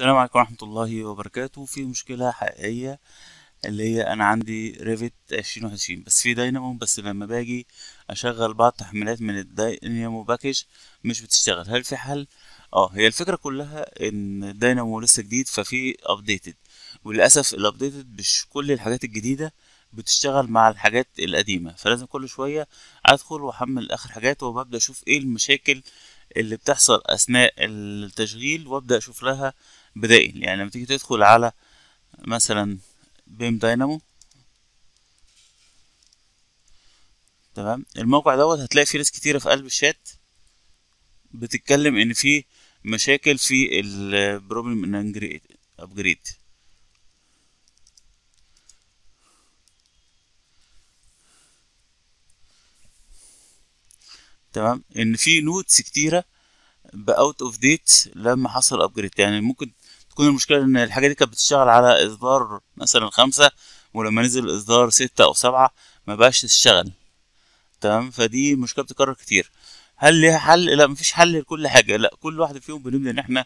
السلام عليكم ورحمة الله وبركاته في مشكلة حقيقية اللي هي أنا عندي ريفت عشرين واحد وعشرين بس في داينامو بس لما باجي أشغل بعض التحميلات من الداينامو باكج مش بتشتغل هل في حل؟ اه هي الفكرة كلها إن داينامو لسه جديد ففي أبديتد وللأسف الأبديتد مش كل الحاجات الجديدة بتشتغل مع الحاجات القديمة فلازم كل شوية أدخل وأحمل آخر حاجات وببدأ أشوف إيه المشاكل اللي بتحصل اثناء التشغيل وابدا اشوف لها بدائل يعني لما تيجي تدخل على مثلا بيم داينامو تمام الموقع دوت هتلاقي فيه ناس كتيره في قلب الشات بتتكلم ان في مشاكل في البروبلم ان ابجريد تمام ان في نوتس كتيره باوت اوف ديت لما حصل ابجريد يعني ممكن تكون المشكله ان الحاجه دي كانت بتشتغل على اصدار مثلا خمسة ولما نزل اصدار ستة او سبعة ما بقاش تشتغل تمام فدي مشكله بتتكرر كتير هل ليها حل لا مفيش حل لكل حاجه لا كل واحده فيهم بنبدا ان احنا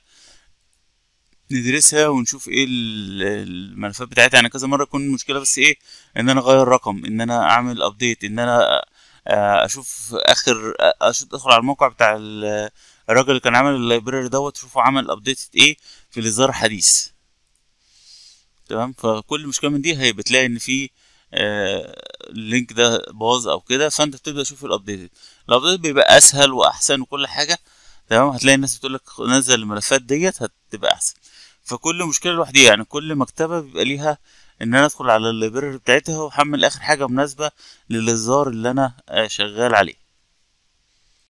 ندرسها ونشوف ايه الملفات بتاعتها يعني كذا مره تكون المشكله بس ايه ان انا اغير رقم ان انا اعمل ابديت ان انا آه، اشوف اخر آه، اشوف ادخل على الموقع بتاع آه، الراجل اللي كان عامل اللايبراري دوت شوفوا عمل ابديت ايه في الهزار الحديث تمام فكل مشكله من دي هي بتلاقي ان في اللينك ده باظ او كده فانت بتبدا تشوف الابديت الابديت بيبقى اسهل واحسن وكل حاجه تمام هتلاقي الناس بتقول لك نزل الملفات ديت هتبقى احسن فكل مشكله لوحديها يعني كل مكتبه بيبقى ليها ان انا ادخل على اللايبراري بتاعتها واحمل اخر حاجه مناسبه للزار اللي انا آه، شغال عليه